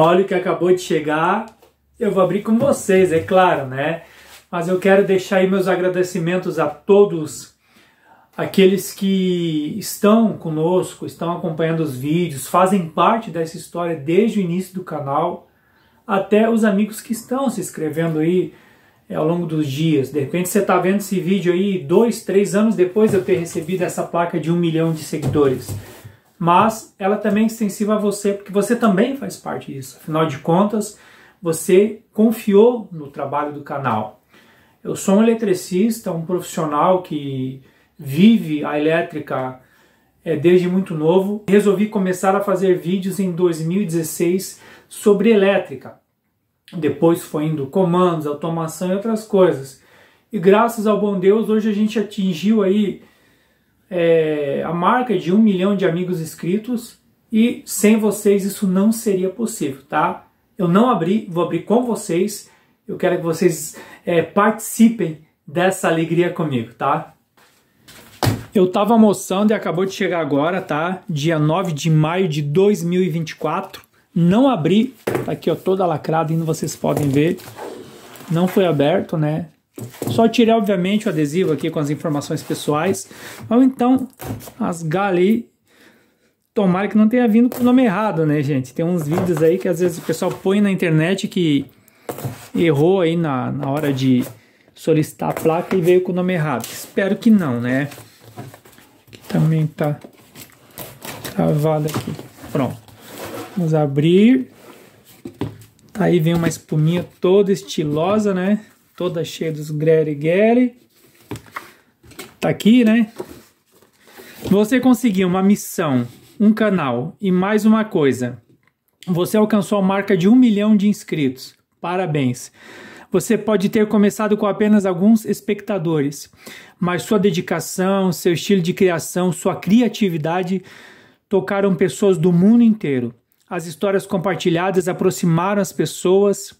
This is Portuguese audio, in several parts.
Olha o que acabou de chegar. Eu vou abrir com vocês, é claro, né? Mas eu quero deixar aí meus agradecimentos a todos aqueles que estão conosco, estão acompanhando os vídeos, fazem parte dessa história desde o início do canal, até os amigos que estão se inscrevendo aí é, ao longo dos dias. De repente você está vendo esse vídeo aí dois, três anos depois de eu ter recebido essa placa de um milhão de seguidores mas ela também é extensiva a você, porque você também faz parte disso. Afinal de contas, você confiou no trabalho do canal. Eu sou um eletricista, um profissional que vive a elétrica é, desde muito novo. Resolvi começar a fazer vídeos em 2016 sobre elétrica. Depois foi indo comandos, automação e outras coisas. E graças ao bom Deus, hoje a gente atingiu aí é, a marca de um milhão de amigos inscritos e sem vocês isso não seria possível, tá? Eu não abri, vou abrir com vocês. Eu quero que vocês é, participem dessa alegria comigo, tá? Eu tava almoçando e acabou de chegar agora, tá? Dia 9 de maio de 2024. Não abri, tá aqui ó, toda lacrada, ainda vocês podem ver. Não foi aberto, né? Só tirei, obviamente, o adesivo aqui com as informações pessoais. Ou então, rasgar ali. Tomara que não tenha vindo com o nome errado, né, gente? Tem uns vídeos aí que às vezes o pessoal põe na internet que errou aí na, na hora de solicitar a placa e veio com o nome errado. Espero que não, né? Aqui também tá travado aqui. Pronto. Vamos abrir. Tá aí vem uma espuminha toda estilosa, né? toda cheia dos Grery Grery. Tá aqui, né? Você conseguiu uma missão, um canal e mais uma coisa. Você alcançou a marca de um milhão de inscritos. Parabéns! Você pode ter começado com apenas alguns espectadores, mas sua dedicação, seu estilo de criação, sua criatividade tocaram pessoas do mundo inteiro. As histórias compartilhadas aproximaram as pessoas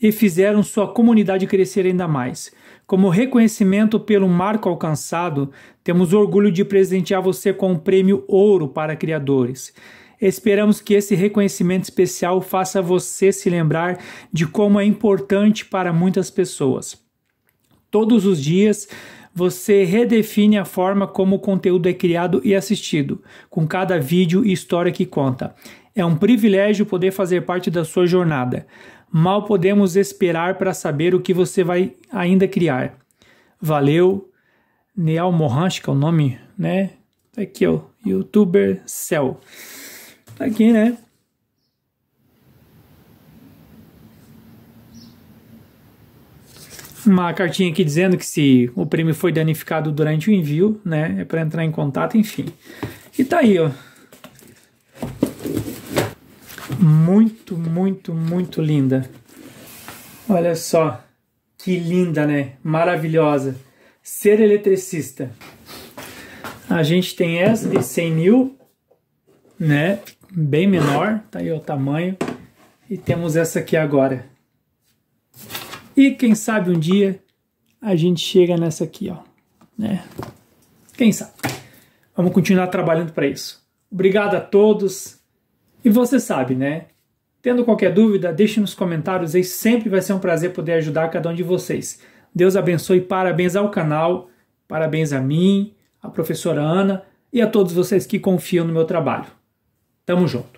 e fizeram sua comunidade crescer ainda mais. Como reconhecimento pelo marco alcançado, temos orgulho de presentear você com o um prêmio Ouro para Criadores. Esperamos que esse reconhecimento especial faça você se lembrar de como é importante para muitas pessoas. Todos os dias, você redefine a forma como o conteúdo é criado e assistido, com cada vídeo e história que conta. É um privilégio poder fazer parte da sua jornada. Mal podemos esperar para saber o que você vai ainda criar. Valeu, Neal Mohan, acho que é o nome, né? Tá aqui, ó, youtuber Cell. Tá aqui, né? uma cartinha aqui dizendo que se o prêmio foi danificado durante o envio, né, é para entrar em contato, enfim. E tá aí, ó. Muito, muito, muito linda. Olha só, que linda, né? Maravilhosa. Ser eletricista. A gente tem essa de 100 mil, né? Bem menor, tá aí o tamanho. E temos essa aqui agora. E quem sabe um dia a gente chega nessa aqui, ó, né? Quem sabe? Vamos continuar trabalhando para isso. Obrigado a todos. E você sabe, né? Tendo qualquer dúvida, deixe nos comentários e sempre vai ser um prazer poder ajudar cada um de vocês. Deus abençoe, parabéns ao canal, parabéns a mim, a professora Ana e a todos vocês que confiam no meu trabalho. Tamo junto.